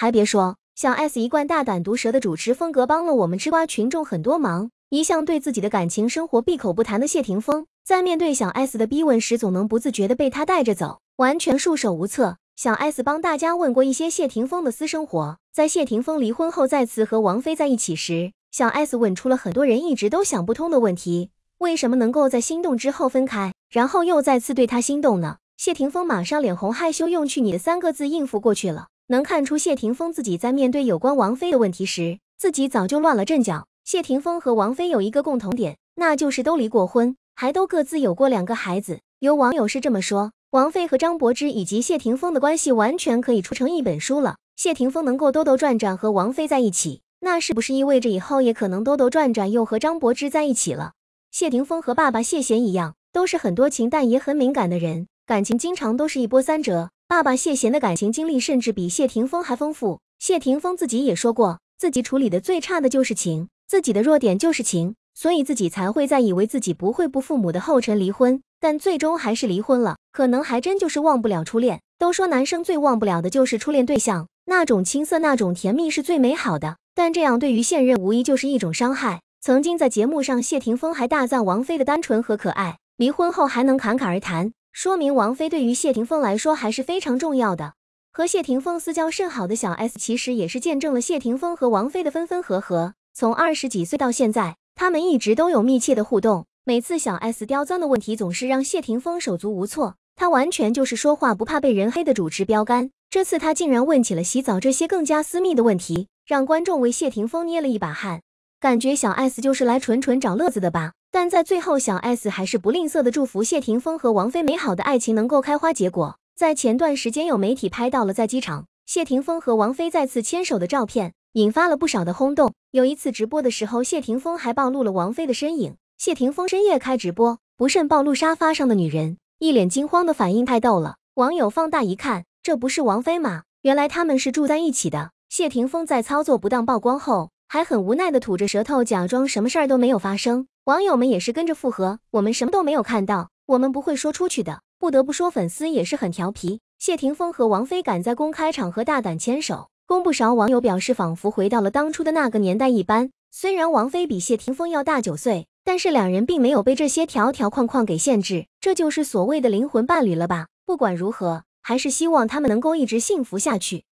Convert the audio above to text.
还别说，小 S 一贯大胆毒舌的主持风格帮了我们吃瓜群众很多忙。一向对自己的感情生活闭口不谈的谢霆锋，在面对小 S 的逼问时，总能不自觉地被他带着走，完全束手无策。小 S 帮大家问过一些谢霆锋的私生活，在谢霆锋离婚后再次和王菲在一起时，小 S 问出了很多人一直都想不通的问题：为什么能够在心动之后分开，然后又再次对他心动呢？谢霆锋马上脸红害羞，用“去你的”三个字应付过去了。能看出谢霆锋自己在面对有关王菲的问题时，自己早就乱了阵脚。谢霆锋和王菲有一个共同点，那就是都离过婚，还都各自有过两个孩子。有网友是这么说：王菲和张柏芝以及谢霆锋的关系完全可以出成一本书了。谢霆锋能够兜兜转转和王菲在一起，那是不是意味着以后也可能兜兜转转又和张柏芝在一起了？谢霆锋和爸爸谢贤一样，都是很多情但也很敏感的人，感情经常都是一波三折。爸爸谢贤的感情经历甚至比谢霆锋还丰富，谢霆锋自己也说过，自己处理的最差的就是情，自己的弱点就是情，所以自己才会在以为自己不会步父母的后尘离婚，但最终还是离婚了，可能还真就是忘不了初恋。都说男生最忘不了的就是初恋对象，那种青涩，那种甜蜜是最美好的，但这样对于现任无疑就是一种伤害。曾经在节目上，谢霆锋还大赞王菲的单纯和可爱，离婚后还能侃侃而谈。说明王菲对于谢霆锋来说还是非常重要的。和谢霆锋私交甚好的小 S 其实也是见证了谢霆锋和王菲的分分合合。从二十几岁到现在，他们一直都有密切的互动。每次小 S 刁钻的问题总是让谢霆锋手足无措，他完全就是说话不怕被人黑的主持标杆。这次他竟然问起了洗澡这些更加私密的问题，让观众为谢霆锋捏了一把汗。感觉小 S 就是来纯纯找乐子的吧。但在最后，小 S 还是不吝啬的祝福谢霆锋和王菲美好的爱情能够开花结果。在前段时间，有媒体拍到了在机场谢霆锋和王菲再次牵手的照片，引发了不少的轰动。有一次直播的时候，谢霆锋还暴露了王菲的身影。谢霆锋深夜开直播，不慎暴露沙发上的女人，一脸惊慌的反应太逗了。网友放大一看，这不是王菲吗？原来他们是住在一起的。谢霆锋在操作不当曝光后，还很无奈的吐着舌头，假装什么事儿都没有发生。网友们也是跟着附和，我们什么都没有看到，我们不会说出去的。不得不说，粉丝也是很调皮。谢霆锋和王菲敢在公开场合大胆牵手，供不少网友表示仿佛回到了当初的那个年代一般。虽然王菲比谢霆锋要大九岁，但是两人并没有被这些条条框框给限制，这就是所谓的灵魂伴侣了吧？不管如何，还是希望他们能够一直幸福下去。